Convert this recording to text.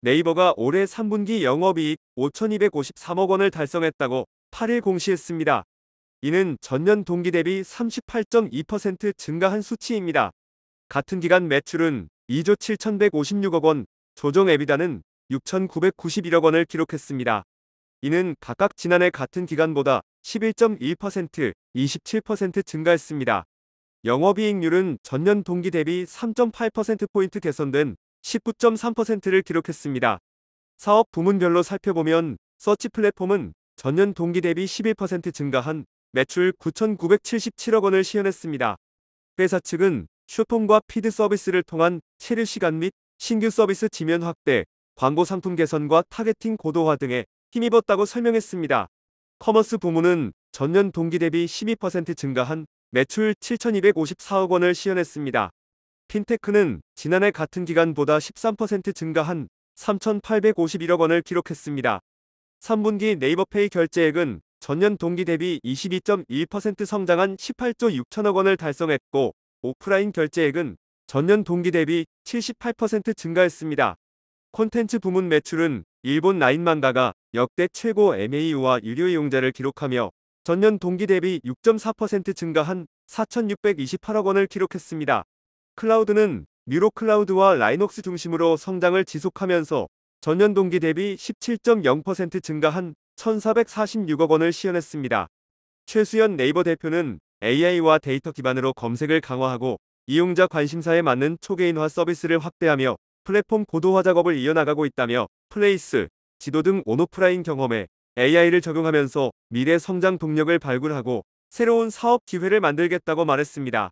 네이버가 올해 3분기 영업이익 5,253억 원을 달성했다고 8일 공시했습니다. 이는 전년 동기 대비 38.2% 증가한 수치입니다. 같은 기간 매출은 2조 7,156억 원, 조정 에비다는 6,991억 원을 기록했습니다. 이는 각각 지난해 같은 기간보다 11.1%, 27% 증가했습니다. 영업이익률은 전년 동기 대비 3.8%포인트 개선된 19.3%를 기록했습니다. 사업 부문별로 살펴보면 서치 플랫폼은 전년 동기 대비 11% 증가한 매출 9,977억 원을 시현했습니다. 회사 측은 쇼폼과 피드 서비스를 통한 체류 시간 및 신규 서비스 지면 확대, 광고 상품 개선과 타겟팅 고도화 등에 힘입었다고 설명했습니다. 커머스 부문은 전년 동기 대비 12% 증가한 매출 7,254억 원을 시현했습니다. 핀테크는 지난해 같은 기간보다 13% 증가한 3,851억 원을 기록했습니다. 3분기 네이버페이 결제액은 전년 동기 대비 22.1% 성장한 18조 6천억 원을 달성했고 오프라인 결제액은 전년 동기 대비 78% 증가했습니다. 콘텐츠 부문 매출은 일본 라인 만가가 역대 최고 MAU와 유료 이용자를 기록하며 전년 동기 대비 6.4% 증가한 4,628억 원을 기록했습니다. 클라우드는 뮤로클라우드와 라이녹스 중심으로 성장을 지속하면서 전년 동기 대비 17.0% 증가한 1,446억 원을 시현했습니다 최수연 네이버 대표는 AI와 데이터 기반으로 검색을 강화하고 이용자 관심사에 맞는 초개인화 서비스를 확대하며 플랫폼 고도화 작업을 이어나가고 있다며 플레이스, 지도 등 온오프라인 경험에 AI를 적용하면서 미래 성장 동력을 발굴하고 새로운 사업 기회를 만들겠다고 말했습니다.